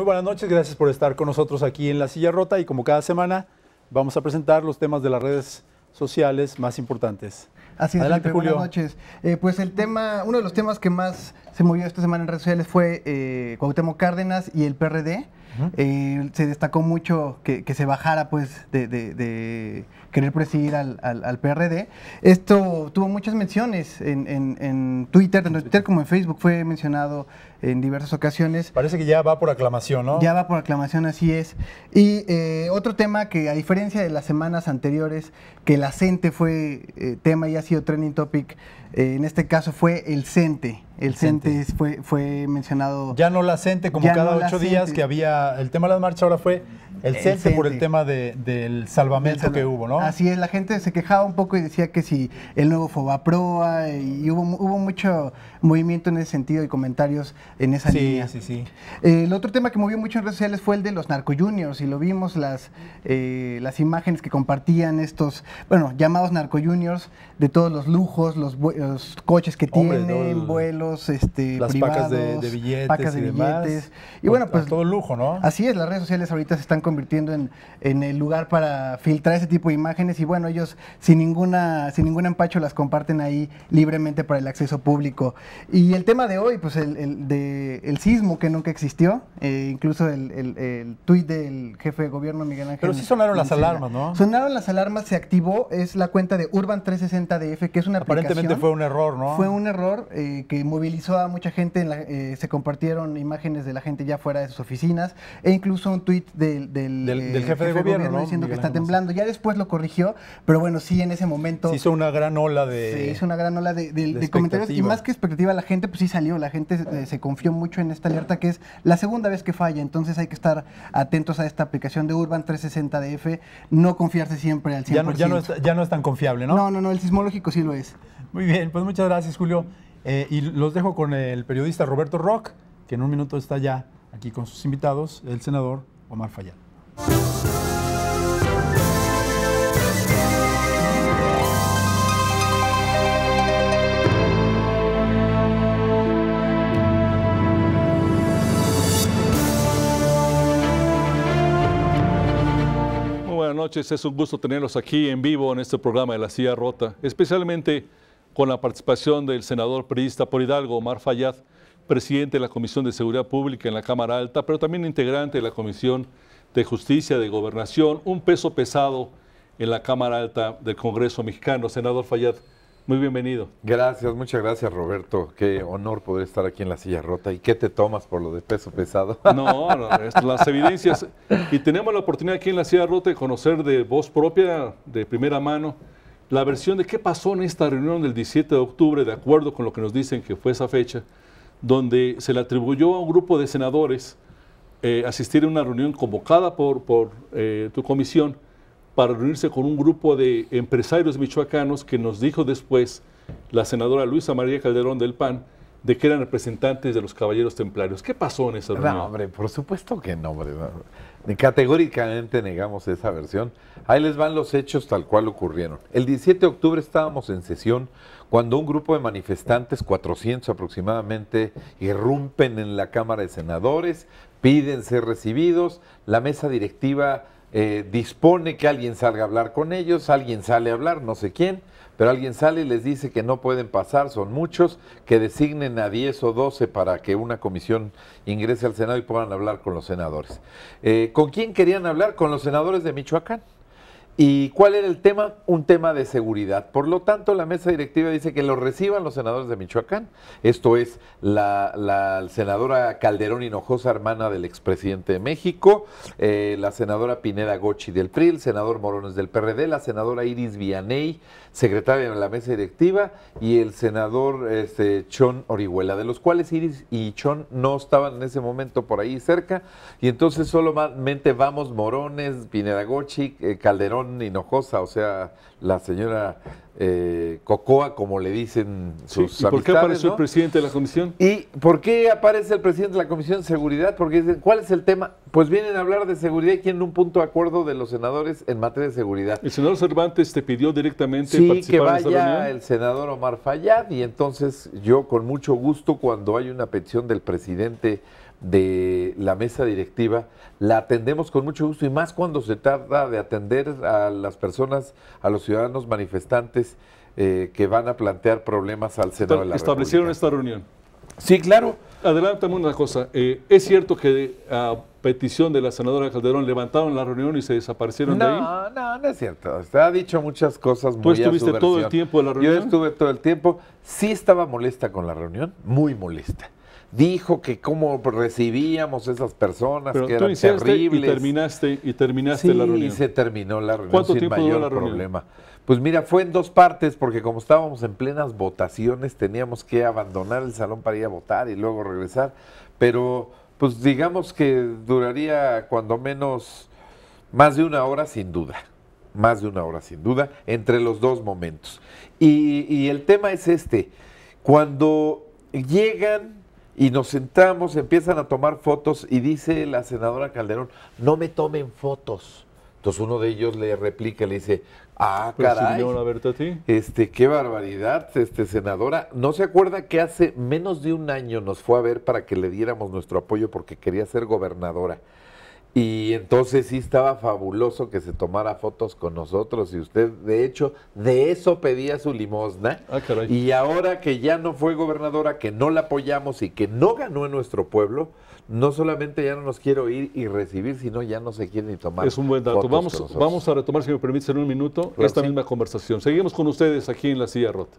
Muy buenas noches, gracias por estar con nosotros aquí en La Silla Rota y como cada semana vamos a presentar los temas de las redes sociales más importantes. Así es, Adelante, Julio. Buenas noches. Eh, pues el tema, uno de los temas que más se movió esta semana en redes sociales fue eh, Cuauhtémoc Cárdenas y el PRD. Eh, se destacó mucho que, se bajara pues de, querer presidir al, PRD. Esto tuvo muchas menciones en, Twitter, tanto en Twitter como en Facebook fue mencionado en diversas ocasiones. Parece que ya va por aclamación, ¿no? Ya va por aclamación, así es. Y eh, otro tema que a diferencia de las semanas anteriores, que el acente fue eh, tema y ha sido trending topic. Eh, en este caso fue el CENTE el CENTE fue, fue mencionado. Ya no la CENTE, como cada ocho días que había el tema de las marchas, ahora fue el CENTE, por el tema del salvamento que hubo, ¿no? Así es, la gente se quejaba un poco y decía que si el nuevo FOBA Fobaproa, eh, y hubo, hubo mucho movimiento en ese sentido y comentarios en esa línea. Sí, sí, sí. el otro tema que movió mucho en redes sociales fue el de los narco juniors, y lo vimos las, eh, las imágenes que compartían estos, bueno, llamados narco juniors, de todos los lujos, los, coches que tienen, vuelos este, las pacas de, billetes, y demás, Y bueno, pues todo lujo, ¿no? Así es, las redes sociales ahorita se están convirtiendo en, en, el lugar para filtrar ese tipo de imágenes y bueno, ellos sin ninguna sin ningún empacho las comparten ahí libremente para el acceso público. Y el tema de hoy, pues el, el, sismo que nunca existió, eh, incluso el, el, el tuit del jefe de gobierno Miguel Ángel. Pero sí sonaron las alarmas, ¿no? Sonaron las alarmas, se activó, es la cuenta de Urban 360 DF, que es una Aparentemente aplicación. fue un error, ¿no? Fue un error eh, que movilizó a mucha gente, eh, se compartieron imágenes de la gente ya fuera de sus oficinas e incluso un tuit del, eh, jefe, de gobierno, diciendo que está temblando. Ya después lo corrigió, pero bueno, sí, en ese momento... Se hizo una gran ola de... hizo una gran ola de, comentarios y más que expectativa la gente, pues sí salió, la gente eh, se, confió mucho en esta alerta que es la segunda vez que falla, entonces hay que estar atentos a esta aplicación de Urban 360 DF, no confiarse siempre al 100%. Ya ya no, es, ya no es tan confiable, ¿no? No, no, no, el sismológico sí lo es. Muy bien, pues muchas gracias, Julio. Eh, y los dejo con el periodista Roberto Rock, que en un minuto está ya aquí con sus invitados, el senador Omar Fayad. Buenas noches, es un gusto tenerlos aquí en vivo en este programa de La Silla Rota, especialmente con la participación del senador periodista por Hidalgo, Omar Fayad, presidente de la Comisión de Seguridad Pública en la Cámara Alta, pero también integrante de la Comisión de Justicia de Gobernación, un peso pesado en la Cámara Alta del Congreso Mexicano. Senador Fayad, muy bienvenido. Gracias, muchas gracias Roberto. Qué honor poder estar aquí en la silla rota. ¿Y qué te tomas por lo de peso pesado? No, no las evidencias. Y tenemos la oportunidad aquí en la silla rota de conocer de voz propia, de primera mano, la versión de qué pasó en esta reunión del 17 de octubre, de acuerdo con lo que nos dicen que fue esa fecha, donde se le atribuyó a un grupo de senadores eh, asistir a una reunión convocada por, eh, tu comisión para reunirse con un grupo de empresarios michoacanos que nos dijo después la senadora Luisa María Calderón del PAN, de que eran representantes de los caballeros templarios. ¿Qué pasó en esa reunión? No, hombre, por supuesto que no, hombre. Categóricamente negamos esa versión. Ahí les van los hechos tal cual ocurrieron. El 17 de octubre estábamos en sesión cuando un grupo de manifestantes, 400 aproximadamente, irrumpen en la Cámara de Senadores, piden ser recibidos, la mesa directiva eh, dispone que alguien salga a hablar con ellos, alguien sale a hablar, no sé quién, pero alguien sale y les dice que no pueden pasar, son muchos, que designen a 10 o 12 para que una comisión ingrese al Senado y puedan hablar con los senadores. Eh, ¿Con quién querían hablar? Con los senadores de Michoacán. ¿Y cuál era el tema? Un tema de seguridad. Por lo tanto, la mesa directiva dice que lo reciban los senadores de Michoacán. Esto es la, senadora Calderón Hinojosa, hermana del expresidente de México, eh, la senadora Pineda Gochi del PRI, el senador Morones del PRD, la senadora Iris Vianey, secretaria de la mesa directiva, y el senador este, Chon Orihuela, de los cuales Iris y Chon no estaban en ese momento por ahí cerca. Y entonces solamente vamos Morones, Pineda Gochi, eh, Calderón Hinojosa, o sea, la señora eh, Cocoa, como le dicen sus sí, ¿y ¿Por qué apareció el presidente de la comisión? ¿Y por qué aparece el presidente de la comisión de seguridad? Porque dicen, ¿cuál es el tema? Pues vienen a hablar de seguridad y tienen un punto de acuerdo de los senadores en materia de seguridad. El senador Cervantes te pidió directamente que vaya el senador Omar Fayad y entonces yo con mucho gusto cuando hay una petición del presidente de la mesa directiva, la atendemos con mucho gusto y más cuando se trata de atender a las personas, a los ciudadanos manifestantes eh, que van a plantear problemas al Senado de la Establecieron esta reunión. Sí, claro. Adelántame una cosa. Eh, ¿Es cierto que a petición de la senadora Calderón levantaron la reunión y se desaparecieron de ahí? No, no, no es cierto. Se ha dicho muchas cosas muy ¿Tú estuviste todo el tiempo la reunión? Yo estuve todo el tiempo. Sí estaba molesta con la reunión, muy molesta dijo que cómo recibíamos esas personas, que eran terribles. Y terminaste, y terminaste la reunión. se terminó la reunión sin mayor problema. Pues mira, fue en dos partes, porque como estábamos en plenas votaciones, teníamos que abandonar el salón para ir a votar y luego regresar. Pero, pues digamos que duraría cuando menos más de una hora sin duda. Más de una hora sin duda, entre los dos momentos. y, y el tema es este. Cuando llegan y nos sentamos, empiezan a tomar fotos y dice la senadora Calderón, no me tomen fotos. Entonces uno de ellos le replica, le dice, ah, caray, este, qué barbaridad, este senadora. ¿No se acuerda que hace menos de un año nos fue a ver para que le diéramos nuestro apoyo porque quería ser gobernadora? Y entonces sí estaba fabuloso que se tomara fotos con nosotros y usted, de hecho, de eso pedía su limosna. Ah, caray. Y ahora que ya no fue gobernadora, que no la apoyamos y que no ganó en nuestro pueblo, no solamente ya no nos quiere oír y recibir, sino ya no se quiere ni tomar. Es un buen dato. vamos, vamos a retomar, si me permite, en un minuto, esta misma conversación. Seguimos con ustedes aquí en la silla rota.